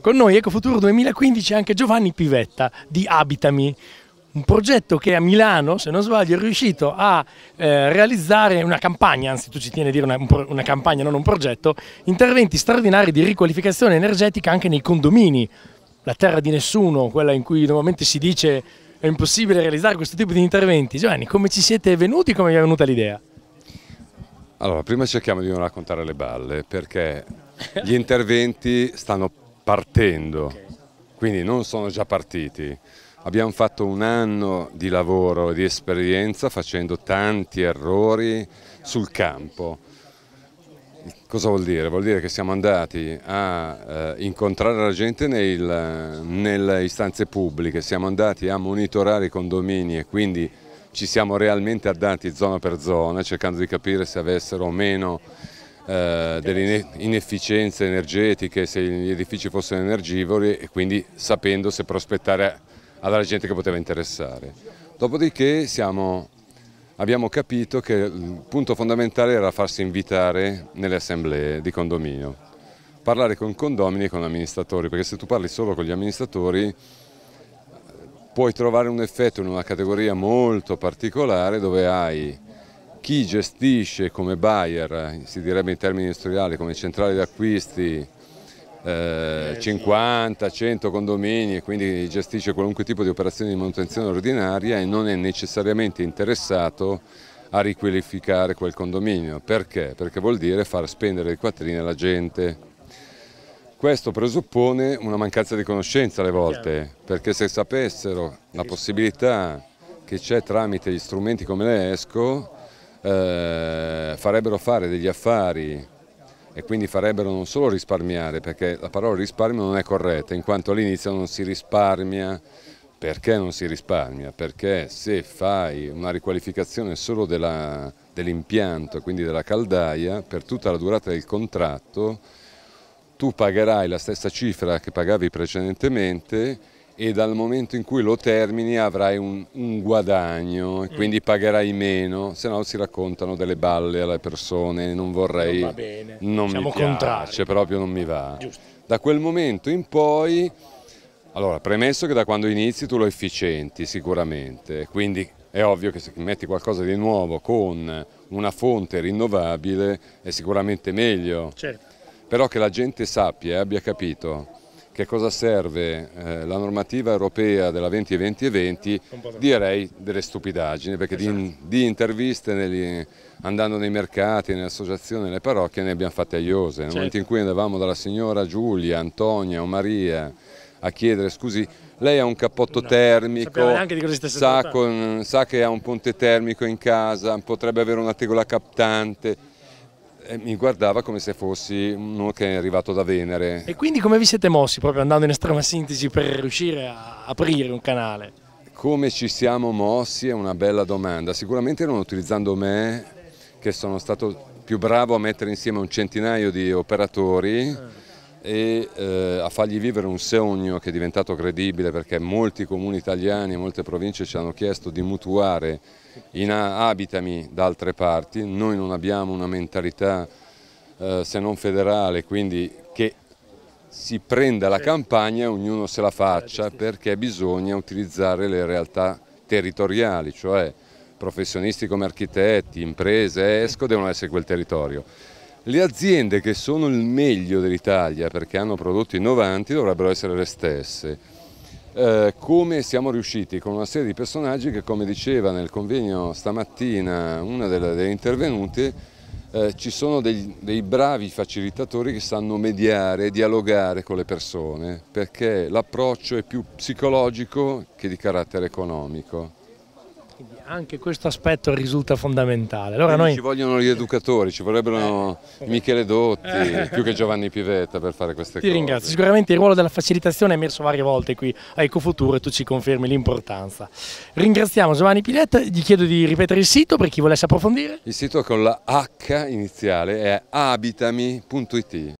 Con noi Ecofuturo 2015 anche Giovanni Pivetta di Abitami, un progetto che a Milano, se non sbaglio, è riuscito a eh, realizzare una campagna, anzi tu ci tieni a dire una, una, campagna, non un progetto, interventi straordinari di riqualificazione energetica anche nei condomini, la terra di nessuno, quella in cui normalmente si dice è impossibile realizzare questo tipo di interventi. Giovanni, come ci siete venuti, come vi è venuta l'idea? Allora, prima cerchiamo di non raccontare le balle perché gli interventi stanno partendo, quindi non sono già partiti. Abbiamo fatto un anno di lavoro e di esperienza facendo tanti errori sul campo. Cosa vuol dire? Vuol dire che siamo andati a eh, incontrare la gente nel, nelle istanze pubbliche, siamo andati a monitorare i condomini e quindi ci siamo realmente addati zona per zona cercando di capire se avessero o meno eh, delle inefficienze energetiche, se gli edifici fossero energivori e quindi sapendo se prospettare alla gente che poteva interessare. Dopodiché siamo, abbiamo capito che il punto fondamentale era farsi invitare nelle assemblee di condominio, parlare con condomini e con amministratori, perché se tu parli solo con gli amministratori puoi trovare un effetto in una categoria molto particolare dove hai chi gestisce come buyer, si direbbe in termini industriali, come centrale di acquisti, eh, 50, eh, 100 condomini e quindi gestisce qualunque tipo di operazione di manutenzione ordinaria e non è necessariamente interessato a riqualificare quel condominio. Perché? Perché vuol dire far spendere le quattrini alla gente. Questo presuppone una mancanza di conoscenza alle volte, perché se sapessero la possibilità che c'è tramite gli strumenti come l'ESCO, eh, farebbero fare degli affari e quindi farebbero non solo risparmiare, perché la parola risparmio non è corretta, in quanto all'inizio non si risparmia. Perché non si risparmia? Perché se fai una riqualificazione solo dell'impianto, dell quindi della caldaia, per tutta la durata del contratto, tu pagherai la stessa cifra che pagavi precedentemente e dal momento in cui lo termini avrai un, un guadagno e mm. quindi pagherai meno, se no si raccontano delle balle alle persone, non vorrei, non, va bene. non Siamo mi piace, contrari. proprio non mi va. Giusto. Da quel momento in poi, allora premesso che da quando inizi tu lo efficienti sicuramente, quindi è ovvio che se metti qualcosa di nuovo con una fonte rinnovabile è sicuramente meglio, certo. però che la gente sappia e abbia capito che cosa serve eh, la normativa europea della 20 e 20 e 20 direi delle stupidaggini perché esatto. di, di, interviste negli, andando nei mercati, nelle associazioni, nelle parrocchie ne abbiamo fatte a Iose nel certo. momento in certo. cui andavamo dalla signora Giulia, Antonia o Maria a chiedere scusi lei ha un cappotto no, termico, sa, con, sa che ha un ponte termico in casa, potrebbe avere una tegola captante e mi guardava come se fossi uno che è arrivato da Venere. E quindi come vi siete mossi proprio andando in estrema sintesi per riuscire a aprire un canale? Come ci siamo mossi è una bella domanda. Sicuramente non utilizzando me, che sono stato più bravo a mettere insieme un centinaio di operatori. Eh e eh, a fargli vivere un sogno che è diventato credibile perché molti comuni italiani e molte province ci hanno chiesto di mutuare in abitami da altre parti, noi non abbiamo una mentalità eh, se non federale, quindi che si prenda la campagna e ognuno se la faccia perché bisogna utilizzare le realtà territoriali, cioè professionisti come architetti, imprese, ESCO devono essere quel territorio. Le aziende che sono il meglio dell'Italia perché hanno prodotti innovanti dovrebbero essere le stesse. Eh, come siamo riusciti con una serie di personaggi che come diceva nel convegno stamattina una delle, delle intervenute eh, ci sono dei, dei bravi facilitatori che sanno mediare e dialogare con le persone perché l'approccio è più psicologico che di carattere economico anche questo aspetto risulta fondamentale. Allora noi... Ci vogliono gli educatori, ci vorrebbero eh. Michele Dotti eh. più che Giovanni Pivetta per fare queste Ti cose. Ti ringrazio, sicuramente il ruolo della facilitazione è emerso varie volte qui a Ecofuturo e tu ci confermi l'importanza. Ringraziamo Giovanni Pivetta, gli chiedo di ripetere il sito per chi volesse approfondire. Il sito con la H iniziale è abitami.it.